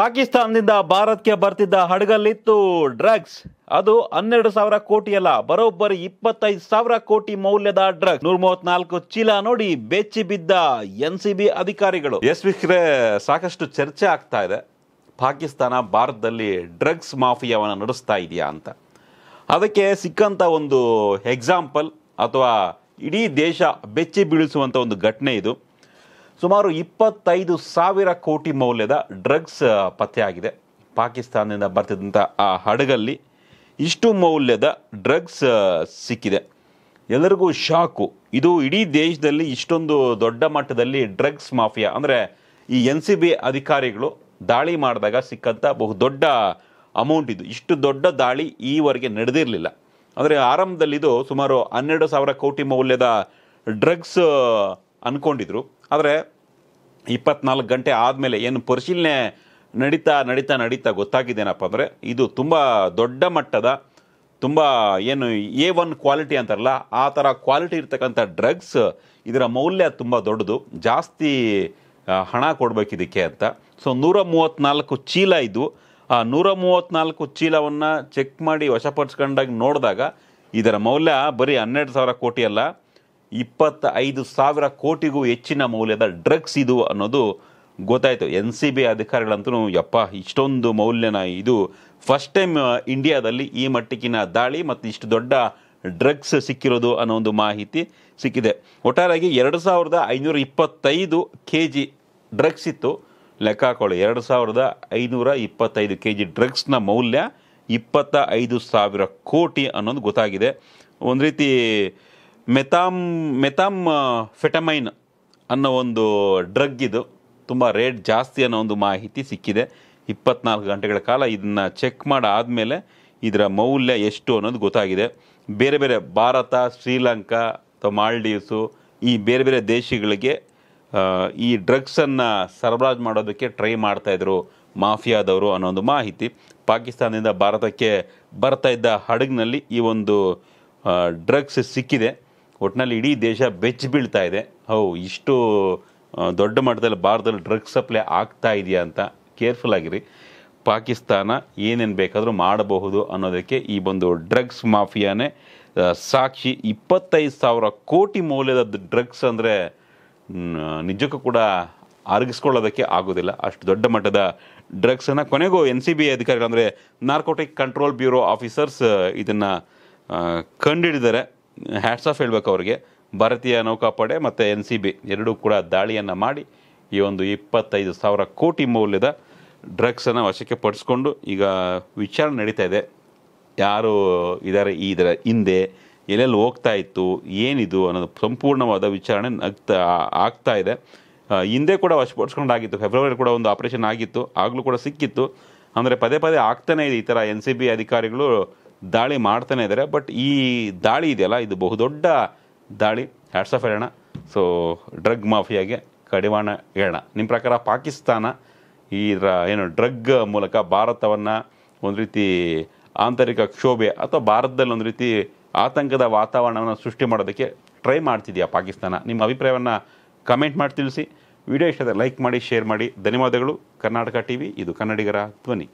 ಪಾಕಿಸ್ತಾನದಿಂದ ಭಾರತಕ್ಕೆ ಬರ್ತಿದ್ದ ಹಡಗಲ್ಲಿತ್ತು ಡ್ರಗ್ಸ್ ಅದು ಹನ್ನೆರಡು ಸಾವಿರ ಕೋಟಿ ಅಲ್ಲ ಬರೋಬ್ಬರಿ ಇಪ್ಪತ್ತೈದು ಸಾವಿರ ಕೋಟಿ ಮೌಲ್ಯದ ಡ್ರಗ್ಸ್ ನೂರ ಮೂವತ್ನಾಲ್ಕು ಚೀಲ ನೋಡಿ ಬೆಚ್ಚಿ ಬಿದ್ದ ಎನ್ ಸಿ ಬಿ ಅಧಿಕಾರಿಗಳು ಎಸ್ ವಿಖ್ರೆ ಸಾಕಷ್ಟು ಚರ್ಚೆ ಆಗ್ತಾ ಇದೆ ಪಾಕಿಸ್ತಾನ ಭಾರತದಲ್ಲಿ ಡ್ರಗ್ಸ್ ಮಾಫಿಯಾವನ್ನು ನಡೆಸ್ತಾ ಇದೆಯಾ ಅಂತ ಅದಕ್ಕೆ ಸಿಕ್ಕಂತ ಒಂದು ಎಕ್ಸಾಂಪಲ್ ಅಥವಾ ಇಡೀ ದೇಶ ಬೆಚ್ಚಿ ಬೀಳಿಸುವಂತ ಒಂದು ಘಟನೆ ಇದು ಸುಮಾರು ಇಪ್ಪತ್ತೈದು ಸಾವಿರ ಕೋಟಿ ಮೌಲ್ಯದ ಡ್ರಗ್ಸ್ ಪತ್ತೆಯಾಗಿದೆ ಪಾಕಿಸ್ತಾನದಿಂದ ಬರ್ತಿದ್ದಂಥ ಆ ಹಡಗಲ್ಲಿ ಇಷ್ಟು ಮೌಲ್ಯದ ಡ್ರಗ್ಸ್ ಸಿಕ್ಕಿದೆ ಎಲ್ಲರಿಗೂ ಶಾಕು ಇದು ಇಡೀ ದೇಶದಲ್ಲಿ ಇಷ್ಟೊಂದು ದೊಡ್ಡ ಮಟ್ಟದಲ್ಲಿ ಡ್ರಗ್ಸ್ ಮಾಫಿಯಾ ಅಂದರೆ ಈ ಎನ್ ಸಿ ಬಿ ಅಧಿಕಾರಿಗಳು ದಾಳಿ ಮಾಡಿದಾಗ ಸಿಕ್ಕಂಥ ದೊಡ್ಡ ಅಮೌಂಟ್ ಇದು ಇಷ್ಟು ದೊಡ್ಡ ದಾಳಿ ಈವರೆಗೆ ನಡೆದಿರಲಿಲ್ಲ ಅಂದರೆ ಇದು ಸುಮಾರು ಹನ್ನೆರಡು ಸಾವಿರ ಕೋಟಿ ಮೌಲ್ಯದ ಡ್ರಗ್ಸ್ ಅಂದ್ಕೊಂಡಿದ್ರು ಆದರೆ ಇಪ್ಪತ್ನಾಲ್ಕು ಗಂಟೆ ಆದಮೇಲೆ ಏನು ಪರಿಶೀಲನೆ ನಡೀತಾ ನಡೀತಾ ನಡೀತಾ ಗೊತ್ತಾಗಿದ್ದೇನಪ್ಪ ಅಂದರೆ ಇದು ತುಂಬ ದೊಡ್ಡ ಮಟ್ಟದ ತುಂಬ ಏನು ಎ ಒನ್ ಕ್ವಾಲಿಟಿ ಅಂತಾರಲ್ಲ ಆ ಥರ ಕ್ವಾಲಿಟಿ ಇರ್ತಕ್ಕಂಥ ಡ್ರಗ್ಸ್ ಇದರ ಮೌಲ್ಯ ತುಂಬ ದೊಡ್ಡದು ಜಾಸ್ತಿ ಹಣ ಕೊಡಬೇಕು ಇದಕ್ಕೆ ಅಂತ ಸೊ ನೂರ ಮೂವತ್ತ್ನಾಲ್ಕು ಚೀಲ ಇದು ಆ ನೂರ ಮೂವತ್ತ್ನಾಲ್ಕು ಚೀಲವನ್ನು ಚೆಕ್ ಮಾಡಿ ವಶಪಡಿಸ್ಕೊಂಡಾಗ ನೋಡಿದಾಗ ಇದರ ಮೌಲ್ಯ ಬರೀ ಹನ್ನೆರಡು ಸಾವಿರ ಕೋಟಿ ಅಲ್ಲ ಇಪ್ಪತ್ತ ಐದು ಸಾವಿರ ಕೋಟಿಗೂ ಹೆಚ್ಚಿನ ಮೌಲ್ಯದ ಡ್ರಗ್ಸ್ ಇದು ಅನ್ನೋದು ಗೊತ್ತಾಯಿತು ಎನ್ ಸಿ ಬಿ ಅಧಿಕಾರಿಗಳಂತೂ ಯಪ್ಪ ಇಷ್ಟೊಂದು ಮೌಲ್ಯನ ಇದು ಫಸ್ಟ್ ಟೈಮ್ ಇಂಡಿಯಾದಲ್ಲಿ ಈ ಮಟ್ಟಕ್ಕಿನ ದಾಳಿ ಮತ್ತು ಇಷ್ಟು ದೊಡ್ಡ ಡ್ರಗ್ಸ್ ಸಿಕ್ಕಿರೋದು ಅನ್ನೋ ಒಂದು ಮಾಹಿತಿ ಸಿಕ್ಕಿದೆ ಒಟ್ಟಾರಾಗಿ ಎರಡು ಸಾವಿರದ ಐನೂರ ಇಪ್ಪತ್ತೈದು ಕೆ ಜಿ ಡ್ರಗ್ಸ್ ಇತ್ತು ಲೆಕ್ಕ ಹಾಕೊಳ್ಳಿ ಎರಡು ಸಾವಿರದ ಐನೂರ ಇಪ್ಪತ್ತೈದು ಕೆ ಜಿ ಡ್ರಗ್ಸ್ನ ಮೌಲ್ಯ ಇಪ್ಪತ್ತ ಐದು ಸಾವಿರ ಕೋಟಿ ಅನ್ನೋದು ಗೊತ್ತಾಗಿದೆ ಒಂದು ರೀತಿ ಮೆತಾಮ್ ಮೆತಾಮ್ ಫೆಟಮೈನ್ ಅನ್ನೋ ಒಂದು ಡ್ರಗ್ ಇದು ತುಂಬ ರೇಟ್ ಜಾಸ್ತಿ ಅನ್ನೋ ಒಂದು ಮಾಹಿತಿ ಸಿಕ್ಕಿದೆ ಇಪ್ಪತ್ನಾಲ್ಕು ಗಂಟೆಗಳ ಕಾಲ ಇದನ್ನು ಚೆಕ್ ಮಾಡಾದಮೇಲೆ ಇದರ ಮೌಲ್ಯ ಎಷ್ಟು ಅನ್ನೋದು ಗೊತ್ತಾಗಿದೆ ಬೇರೆ ಬೇರೆ ಭಾರತ ಶ್ರೀಲಂಕಾ ಅಥವಾ ಮಾಲ್ಡೀವ್ಸು ಈ ಬೇರೆ ಬೇರೆ ದೇಶಗಳಿಗೆ ಈ ಡ್ರಗ್ಸನ್ನು ಸರಬರಾಜು ಮಾಡೋದಕ್ಕೆ ಟ್ರೈ ಮಾಡ್ತಾಯಿದ್ರು ಮಾಫಿಯಾದವರು ಅನ್ನೋ ಒಂದು ಮಾಹಿತಿ ಪಾಕಿಸ್ತಾನದಿಂದ ಭಾರತಕ್ಕೆ ಬರ್ತಾ ಇದ್ದ ಹಡಗಿನಲ್ಲಿ ಈ ಒಂದು ಡ್ರಗ್ಸ್ ಸಿಕ್ಕಿದೆ ಒಟ್ಟಿನಲ್ಲಿ ಇಡೀ ದೇಶ ಬೆಚ್ಚಿ ಬೀಳ್ತಾ ಇದೆ ಹೌ ಇಷ್ಟು ದೊಡ್ಡ ಮಟ್ಟದಲ್ಲಿ ಭಾರತದಲ್ಲಿ ಡ್ರಗ್ಸ್ ಸಪ್ಲೈ ಆಗ್ತಾ ಇದೆಯಾ ಅಂತ ಕೇರ್ಫುಲ್ ಆಗಿರಿ ಪಾಕಿಸ್ತಾನ ಏನೇನು ಬೇಕಾದರೂ ಮಾಡಬಹುದು ಅನ್ನೋದಕ್ಕೆ ಈ ಒಂದು ಡ್ರಗ್ಸ್ ಮಾಫಿಯಾನೇ ಸಾಕ್ಷಿ ಇಪ್ಪತ್ತೈದು ಸಾವಿರ ಕೋಟಿ ಮೌಲ್ಯದ ಡ್ರಗ್ಸ್ ಅಂದರೆ ನಿಜಕ್ಕೂ ಕೂಡ ಅರಗಿಸ್ಕೊಳ್ಳೋದಕ್ಕೆ ಆಗೋದಿಲ್ಲ ಅಷ್ಟು ದೊಡ್ಡ ಮಟ್ಟದ ಡ್ರಗ್ಸನ್ನು ಕೊನೆಗೂ ಎನ್ ಸಿ ಬಿ ಅಧಿಕಾರಿಗಳು ಅಂದರೆ ನಾರ್ಕೋಟಿಕ್ ಕಂಟ್ರೋಲ್ ಬ್ಯೂರೋ ಆಫೀಸರ್ಸ್ ಇದನ್ನು ಕಂಡುಹಿಡಿದರೆ ಹ್ಯಾಟ್ಸ್ ಆಫ್ ಹೇಳಬೇಕು ಅವರಿಗೆ ಭಾರತೀಯ ನೌಕಾಪಡೆ ಮತ್ತು ಎನ್ ಸಿ ಬಿ ಎರಡೂ ಕೂಡ ದಾಳಿಯನ್ನು ಮಾಡಿ ಈ ಒಂದು ಇಪ್ಪತ್ತೈದು ಸಾವಿರ ಕೋಟಿ ಮೌಲ್ಯದ ಡ್ರಗ್ಸನ್ನು ವಶಕ್ಕೆ ಪಡಿಸ್ಕೊಂಡು ಈಗ ವಿಚಾರಣೆ ನಡೀತಾ ಇದೆ ಯಾರು ಈ ಇದರ ಹಿಂದೆ ಎಲ್ಲೆಲ್ಲಿ ಹೋಗ್ತಾ ಇತ್ತು ಏನಿದು ಅನ್ನೋದು ಸಂಪೂರ್ಣವಾದ ವಿಚಾರಣೆ ಆಗ್ತಾ ಆಗ್ತಾ ಇದೆ ಹಿಂದೆ ಕೂಡ ವಶಪಡಿಸ್ಕೊಂಡಾಗಿತ್ತು ಫೆಬ್ರವರಿ ಕೂಡ ಒಂದು ಆಪರೇಷನ್ ಆಗಿತ್ತು ಆಗಲೂ ಕೂಡ ಸಿಕ್ಕಿತ್ತು ಅಂದರೆ ಪದೇ ಪದೇ ಆಗ್ತಾನೇ ಇದೆ ಈ ಥರ ಎನ್ ಸಿ ಬಿ ಅಧಿಕಾರಿಗಳು ದಾಳಿ ಮಾಡ್ತಾನೆ ಇದ್ದಾರೆ ಬಟ್ ಈ ದಾಳಿ ಇದೆಯಲ್ಲ ಇದು ಬಹುದೊಡ್ಡ ದಾಳಿ ಹ್ಯಾಟ್ಸ್ ಆಫ್ ಹೇಳೋಣ ಸೊ ಡ್ರಗ್ ಮಾಫಿಯಾಗೆ ಕಡಿವಾಣ ಹೇಳೋಣ ನಿಮ್ಮ ಪ್ರಕಾರ ಪಾಕಿಸ್ತಾನ ಇದರ ಏನು ಡ್ರಗ್ ಮೂಲಕ ಭಾರತವನ್ನು ಒಂದು ರೀತಿ ಆಂತರಿಕ ಕ್ಷೋಭೆ ಅಥವಾ ಭಾರತದಲ್ಲಿ ಒಂದು ರೀತಿ ಆತಂಕದ ವಾತಾವರಣವನ್ನು ಸೃಷ್ಟಿ ಮಾಡೋದಕ್ಕೆ ಟ್ರೈ ಮಾಡ್ತಿದೆಯಾ ಪಾಕಿಸ್ತಾನ ನಿಮ್ಮ ಅಭಿಪ್ರಾಯವನ್ನು ಕಮೆಂಟ್ ಮಾಡಿ ತಿಳಿಸಿ ವಿಡಿಯೋ ಇಷ್ಟ ಲೈಕ್ ಮಾಡಿ ಶೇರ್ ಮಾಡಿ ಧನ್ಯವಾದಗಳು ಕರ್ನಾಟಕ ಟಿ ವಿ ಇದು ಕನ್ನಡಿಗರ ಧ್ವನಿ